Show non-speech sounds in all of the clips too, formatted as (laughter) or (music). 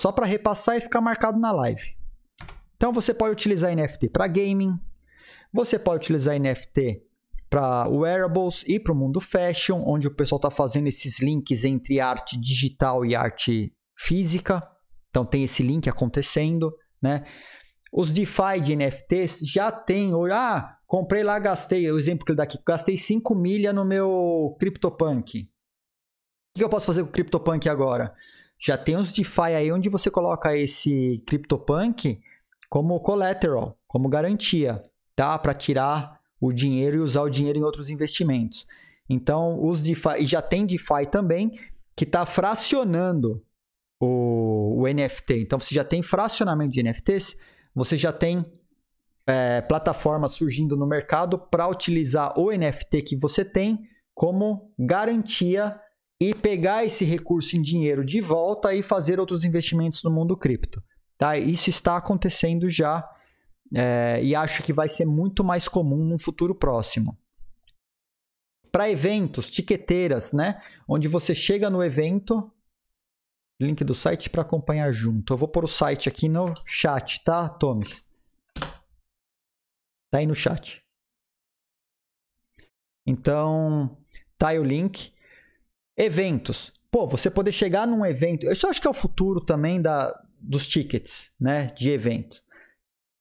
só para repassar e ficar marcado na live. Então você pode utilizar NFT para gaming, você pode utilizar NFT para wearables e para o mundo fashion, onde o pessoal está fazendo esses links entre arte digital e arte física. Então tem esse link acontecendo, né? Os DeFi de NFTs já tem, ah, comprei lá, gastei, o exemplo que ele dá aqui, gastei 5 milha no meu CryptoPunk. O que eu posso fazer com o CryptoPunk agora? Já tem os DeFi aí onde você coloca esse CryptoPunk como collateral, como garantia, tá? Para tirar o dinheiro e usar o dinheiro em outros investimentos. Então, os DeFi, e já tem DeFi também que está fracionando o, o, NFT. Então, você já tem fracionamento de NFTs, você já tem é, plataformas surgindo no mercado para utilizar o NFT que você tem como garantia e pegar esse recurso em dinheiro de volta e fazer outros investimentos no mundo cripto. Tá? Isso está acontecendo já é, e acho que vai ser muito mais comum no futuro próximo. Para eventos, tiqueteiras, né? onde você chega no evento, link do site para acompanhar junto. Eu vou pôr o site aqui no chat, tá, Thomas? Tá aí no chat. Então, tá aí o link. Eventos. Pô, você poder chegar num evento. Isso eu acho que é o futuro também da, dos tickets, né? De evento.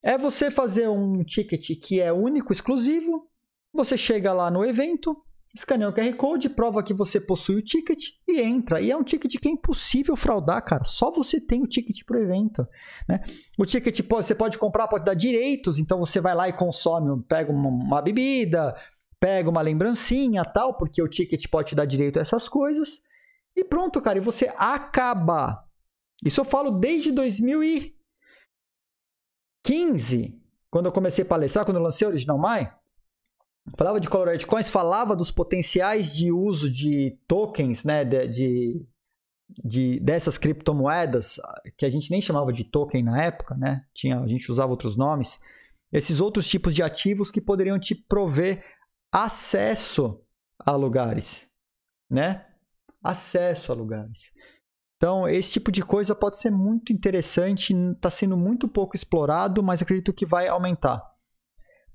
É você fazer um ticket que é único, exclusivo. Você chega lá no evento, escaneia o QR Code, prova que você possui o ticket e entra. E é um ticket que é impossível fraudar, cara. Só você tem o ticket pro evento, né? O ticket pode, você pode comprar, pode dar direitos, então você vai lá e consome, pega uma bebida, pega uma lembrancinha tal, porque o ticket pode te dar direito a essas coisas. E pronto, cara, e você acaba. Isso eu falo desde 2015, quando eu comecei a palestrar, quando eu lancei o Original Mai. Falava de Colored Coins, falava dos potenciais de uso de tokens, né, de, de, de, dessas criptomoedas, que a gente nem chamava de token na época, né? Tinha, a gente usava outros nomes. Esses outros tipos de ativos que poderiam te prover acesso a lugares, né? Acesso a lugares. Então, esse tipo de coisa pode ser muito interessante, está sendo muito pouco explorado, mas acredito que vai aumentar.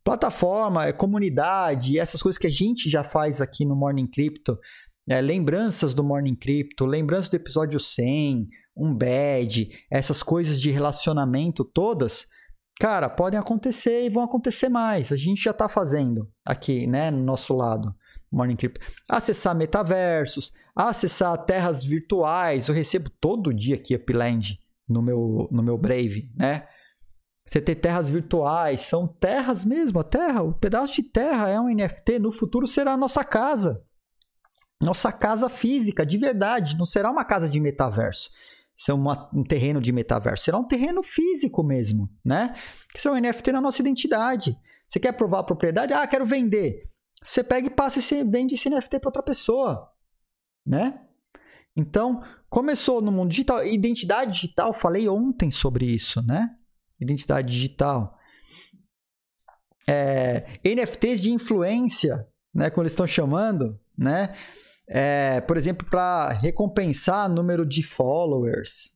Plataforma, é, comunidade, essas coisas que a gente já faz aqui no Morning Crypto, é, lembranças do Morning Crypto, lembranças do episódio 100, um bad, essas coisas de relacionamento todas, cara, podem acontecer e vão acontecer mais. A gente já está fazendo aqui, né, no nosso lado. Morning Crypto. Acessar metaversos, acessar terras virtuais. Eu recebo todo dia aqui Upland no meu, no meu Brave, né? Você ter terras virtuais, são terras mesmo, a terra, o pedaço de terra é um NFT, no futuro será a nossa casa. Nossa casa física, de verdade, não será uma casa de metaverso ser uma, um terreno de metaverso, será um terreno físico mesmo, né? Que será é um NFT na nossa identidade. Você quer provar a propriedade? Ah, quero vender. Você pega e passa e vende esse NFT para outra pessoa, né? Então, começou no mundo digital, identidade digital, falei ontem sobre isso, né? Identidade digital. É, NFTs de influência, né, como eles estão chamando, né? é, por exemplo, para recompensar número de followers.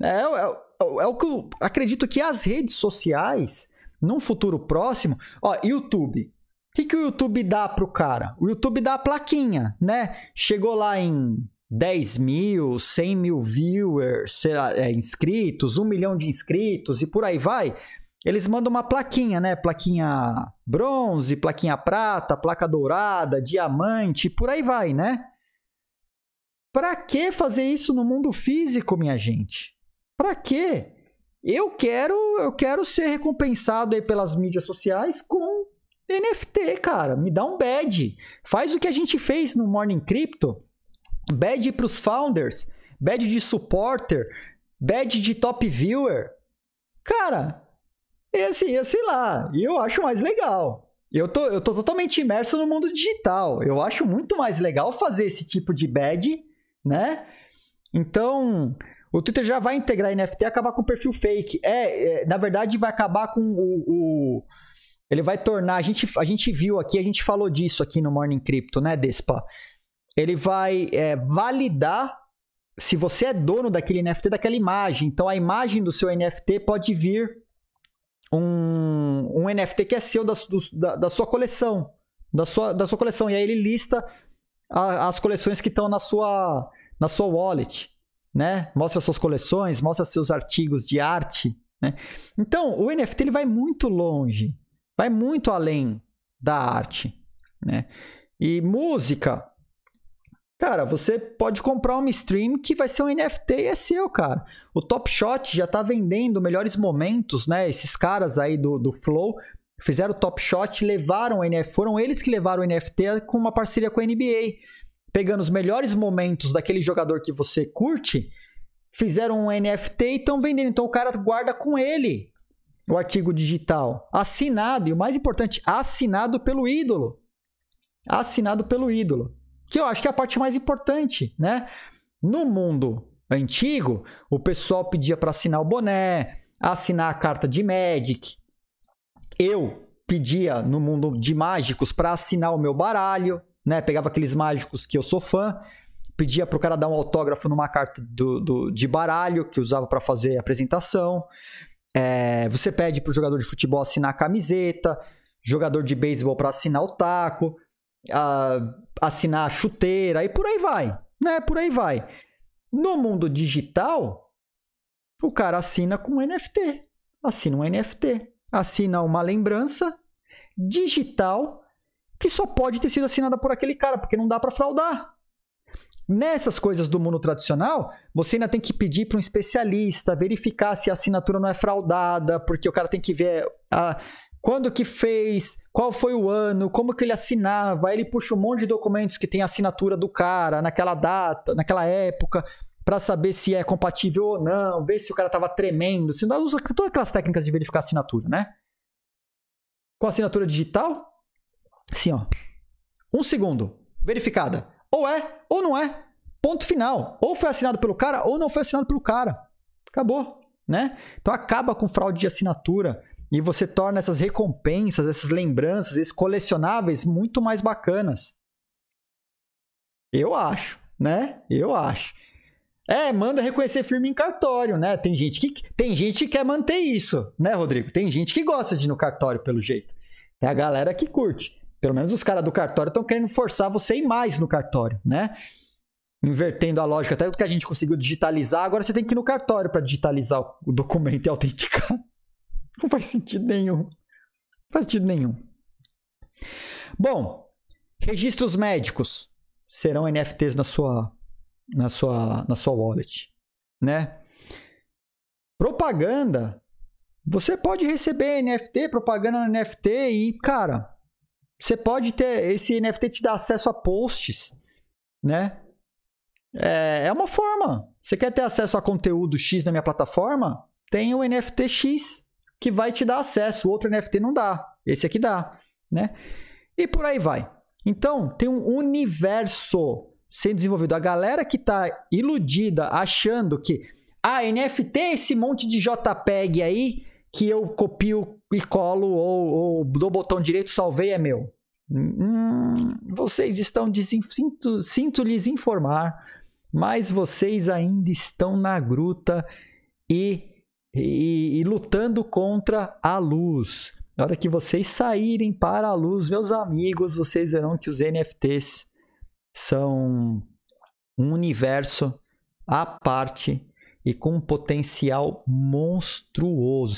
É, é, é, é, o que eu acredito que as redes sociais, num futuro próximo. Ó, YouTube. O que, que o YouTube dá pro cara? O YouTube dá a plaquinha, né? Chegou lá em 10 mil, 100 mil viewers, sei lá, é, inscritos, 1 milhão de inscritos e por aí vai eles mandam uma plaquinha, né? Plaquinha bronze, plaquinha prata, placa dourada, diamante, por aí vai, né? Para que fazer isso no mundo físico, minha gente? Para quê? Eu quero, eu quero ser recompensado aí pelas mídias sociais com NFT, cara. Me dá um badge. Faz o que a gente fez no Morning Crypto. Badge para os founders, badge de supporter, badge de top viewer. Cara, e é assim, eu sei lá, eu acho mais legal. Eu tô, eu tô totalmente imerso no mundo digital. Eu acho muito mais legal fazer esse tipo de bad, né? Então, o Twitter já vai integrar NFT e acabar com o perfil fake. É, é, na verdade, vai acabar com o, o. ele vai tornar. A gente, a gente viu aqui, a gente falou disso aqui no Morning Crypto, né, Despa? Ele vai é, validar se você é dono daquele NFT, daquela imagem. Então, a imagem do seu NFT pode vir um, um NFT que é seu da, do, da, da, sua coleção. Da sua, da sua coleção. E aí ele lista a, as coleções que estão na sua, na sua wallet. Né? Mostra suas coleções, mostra seus artigos de arte. Né? Então, o NFT ele vai muito longe, vai muito além da arte. Né? E música, Cara, você pode comprar uma stream que vai ser um NFT e é seu, cara. O Top Shot já tá vendendo melhores momentos, né? Esses caras aí do, do Flow fizeram o Top Shot, levaram o NFT, foram eles que levaram o NFT com uma parceria com a NBA, pegando os melhores momentos daquele jogador que você curte, fizeram um NFT e estão vendendo. Então o cara guarda com ele o artigo digital, assinado e o mais importante, assinado pelo ídolo. Assinado pelo ídolo que eu acho que é a parte mais importante, né? No mundo antigo, o pessoal pedia para assinar o boné, assinar a carta de Magic. Eu pedia no mundo de mágicos para assinar o meu baralho, né? Pegava aqueles mágicos que eu sou fã, pedia pro cara dar um autógrafo numa carta do, do de baralho que usava para fazer a apresentação. É, você pede pro jogador de futebol assinar a camiseta, jogador de beisebol para assinar o taco, assinar chuteira e por aí vai, né? Por aí vai. No mundo digital, o cara assina com NFT, assina um NFT, assina uma lembrança digital que só pode ter sido assinada por aquele cara, porque não dá para fraudar. Nessas coisas do mundo tradicional, você ainda tem que pedir para um especialista verificar se a assinatura não é fraudada, porque o cara tem que ver a, quando que fez, qual foi o ano, como que ele assinava, aí ele puxa um monte de documentos que tem a assinatura do cara naquela data, naquela época, para saber se é compatível ou não, ver se o cara tava tremendo, se não usa todas aquelas técnicas de verificar assinatura, né? Com assinatura digital, assim, ó. Um segundo, verificada. Ou é, ou não é. Ponto final. Ou foi assinado pelo cara ou não foi assinado pelo cara. Acabou, né? Então acaba com fraude de assinatura e você torna essas recompensas, essas lembranças, esses colecionáveis muito mais bacanas. Eu acho, né? Eu acho. É, manda reconhecer firma em cartório, né? Tem gente que tem gente que quer manter isso, né, Rodrigo? Tem gente que gosta de ir no cartório pelo jeito. Tem a galera que curte. Pelo menos os caras do cartório estão querendo forçar você a ir mais no cartório, né? Invertendo a lógica, até o que a gente conseguiu digitalizar, agora você tem que ir no cartório para digitalizar o documento e (laughs) autenticar. Não faz sentido nenhum. Não faz sentido nenhum. Bom, registros médicos serão NFTs na sua na sua na sua wallet, né? Propaganda, você pode receber NFT, propaganda no NFT e cara, você pode ter esse NFT te dá acesso a posts, né? É, é, uma forma. Você quer ter acesso a conteúdo X na minha plataforma? Tem o NFT X que vai te dar acesso. O outro NFT não dá. Esse aqui dá, né? E por aí vai. Então, tem um universo sendo desenvolvido. A galera que está iludida, achando que ah, NFT é esse monte de JPEG aí que eu copio e colo ou, ou dou botão direito, salvei é meu. Hum, vocês estão sinto, sinto lhes informar, mas vocês ainda estão na gruta e, e e, lutando contra a luz. Na hora que vocês saírem para a luz, meus amigos, vocês verão que os NFTs são um universo à parte e com um potencial monstruoso.